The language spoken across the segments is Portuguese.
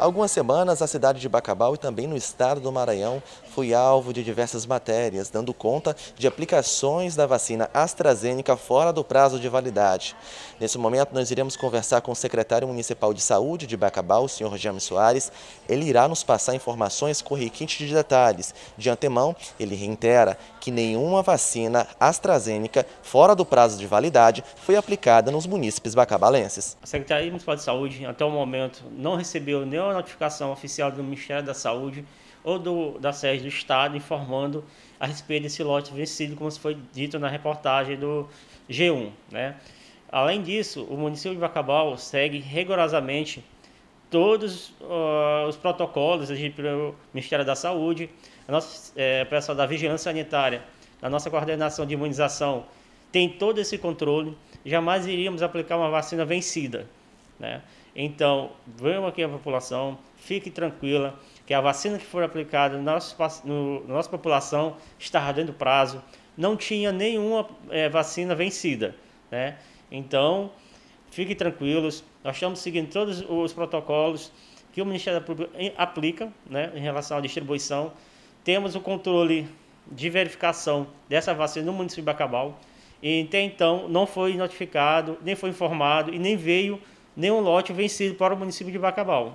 Há algumas semanas, a cidade de Bacabal e também no estado do Maranhão foi alvo de diversas matérias, dando conta de aplicações da vacina AstraZeneca fora do prazo de validade. Nesse momento, nós iremos conversar com o secretário municipal de saúde de Bacabal, o senhor James Soares. Ele irá nos passar informações corriquintes de detalhes. De antemão, ele reitera que nenhuma vacina AstraZeneca fora do prazo de validade foi aplicada nos munícipes bacabalenses. A Secretaria Municipal de Saúde, até o momento, não recebeu nenhuma uma notificação oficial do Ministério da Saúde ou do, da sede do Estado informando a respeito desse lote vencido, como foi dito na reportagem do G1. Né? Além disso, o município de Bacabal segue rigorosamente todos uh, os protocolos pelo Ministério da Saúde, a nossa é, pessoal da Vigilância Sanitária, a nossa coordenação de imunização tem todo esse controle, jamais iríamos aplicar uma vacina vencida. Né? Então, venham aqui a população, fique tranquila, que a vacina que for aplicada na nossa, no, na nossa população estava dentro do prazo, não tinha nenhuma é, vacina vencida. Né? Então, fiquem tranquilos, nós estamos seguindo todos os protocolos que o Ministério da Pública aplica né, em relação à distribuição. Temos o controle de verificação dessa vacina no município de Bacabal. E até então não foi notificado, nem foi informado e nem veio nenhum lote vencido para o município de Bacabal.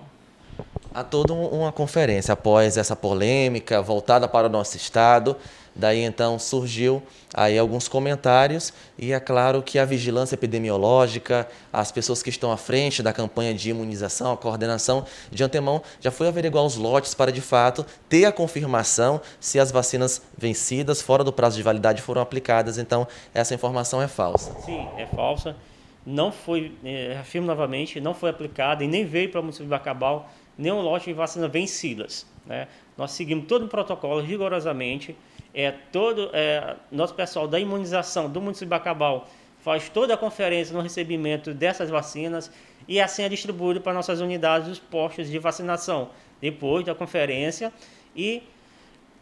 Há toda uma conferência após essa polêmica voltada para o nosso estado. Daí então surgiu aí alguns comentários e é claro que a vigilância epidemiológica, as pessoas que estão à frente da campanha de imunização, a coordenação de antemão já foi averiguar os lotes para de fato ter a confirmação se as vacinas vencidas fora do prazo de validade foram aplicadas. Então essa informação é falsa. Sim, é falsa não foi, é, eh, afirmo novamente, não foi aplicada e nem veio para o município de Bacabal nenhum lote de vacina vencidas. Né? Nós seguimos todo o protocolo rigorosamente, é, todo é, nosso pessoal da imunização do município de Bacabal faz toda a conferência no recebimento dessas vacinas e assim é distribuído para nossas unidades os postos de vacinação depois da conferência e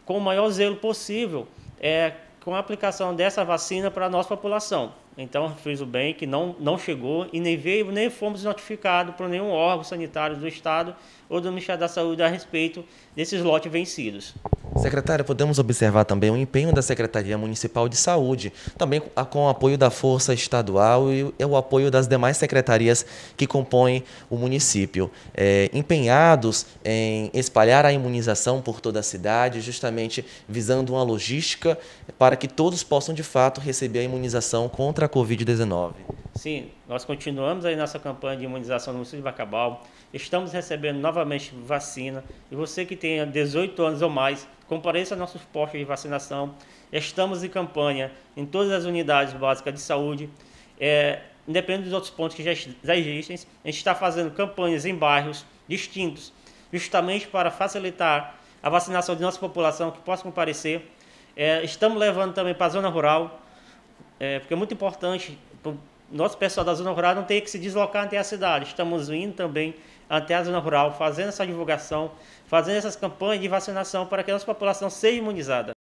com o maior zelo possível é, com a aplicação dessa vacina para a nossa população. Então, fez o bem que não, não chegou e nem veio, nem fomos notificados por nenhum órgão sanitário do Estado ou do Ministério da Saúde a respeito desses lotes vencidos. Secretária, podemos observar também o empenho da Secretaria Municipal de Saúde, também com o apoio da Força Estadual e o apoio das demais secretarias que compõem o município, é, empenhados em espalhar a imunização por toda a cidade, justamente visando uma logística para que todos possam de fato receber a imunização contra a Covid-19. Sim, nós continuamos aí nossa campanha de imunização no município de Bacabal. Estamos recebendo novamente vacina. E você que tenha 18 anos ou mais, compareça a nossos postos de vacinação. Estamos em campanha em todas as unidades básicas de saúde. É, independente dos outros pontos que já, já existem, a gente está fazendo campanhas em bairros distintos, justamente para facilitar a vacinação de nossa população que possa comparecer. É, estamos levando também para a zona rural, é, porque é muito importante nosso pessoal da zona rural não tem que se deslocar até a cidade. Estamos indo também até a zona rural, fazendo essa divulgação, fazendo essas campanhas de vacinação para que a nossa população seja imunizada.